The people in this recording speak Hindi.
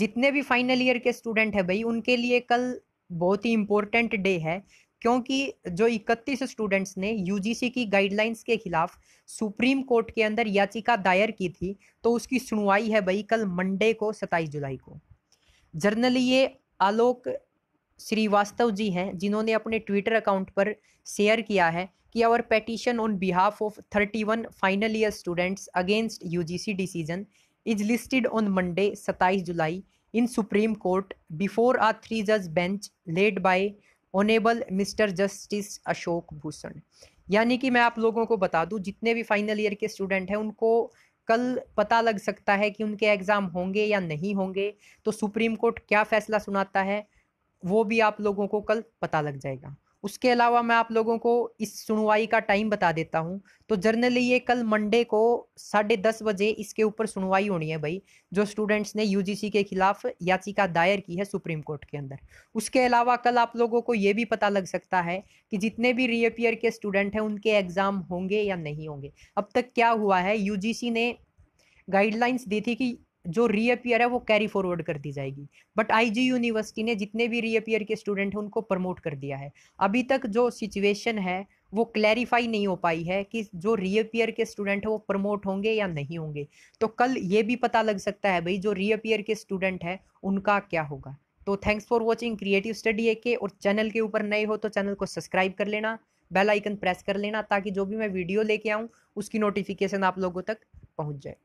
जितने भी फाइनल ईयर के स्टूडेंट हैं भाई उनके लिए कल बहुत ही इम्पोर्टेंट डे है क्योंकि जो इकतीस स्टूडेंट्स ने यूजीसी की गाइडलाइंस के खिलाफ सुप्रीम कोर्ट के अंदर याचिका दायर की थी तो उसकी सुनवाई है भाई कल मंडे को सत्ताईस जुलाई को जर्नल ये आलोक श्रीवास्तव जी हैं जिन्होंने अपने ट्विटर अकाउंट पर शेयर किया है कि our petition on behalf of thirty one final year students against C decision is listed on Monday 27 July in supreme court before a three जज bench led by honourable mister justice Ashok Bhushan यानी कि मैं आप लोगों को बता दूं जितने भी फाइनल ईयर के स्टूडेंट हैं उनको कल पता लग सकता है कि उनके एग्ज़ाम होंगे या नहीं होंगे तो सुप्रीम कोर्ट क्या फैसला सुनाता है वो भी आप लोगों को कल पता लग जाएगा उसके अलावा मैं आप लोगों को इस सुनवाई का टाइम बता देता हूँ तो जर्नली ये कल मंडे को साढ़े दस बजे इसके ऊपर सुनवाई होनी है भाई जो स्टूडेंट्स ने यूजीसी के खिलाफ याचिका दायर की है सुप्रीम कोर्ट के अंदर उसके अलावा कल आप लोगों को ये भी पता लग सकता है कि जितने भी रीअपियर के स्टूडेंट हैं उनके एग्ज़ाम होंगे या नहीं होंगे अब तक क्या हुआ है यू ने गाइडलाइंस दी थी कि जो रीअपियर है वो कैरी फॉरवर्ड कर दी जाएगी बट आईजी यूनिवर्सिटी ने जितने भी रीअपियर के स्टूडेंट हैं उनको प्रमोट कर दिया है अभी तक जो सिचुएशन है वो क्लैरिफाई नहीं हो पाई है कि जो रीअपियर के स्टूडेंट हैं वो प्रमोट होंगे या नहीं होंगे तो कल ये भी पता लग सकता है भाई जो रीअपियर के स्टूडेंट है उनका क्या होगा तो thanks for watching creative study A K और चैनल के ऊपर नए हो तो चैनल को सब्सक्राइब कर लेना बेल आइकन प्रेस कर लेना ताकि जो भी मैं वीडियो लेके आऊँ उसकी नोटिफिकेशन आप लोगों तक पहुँच जाए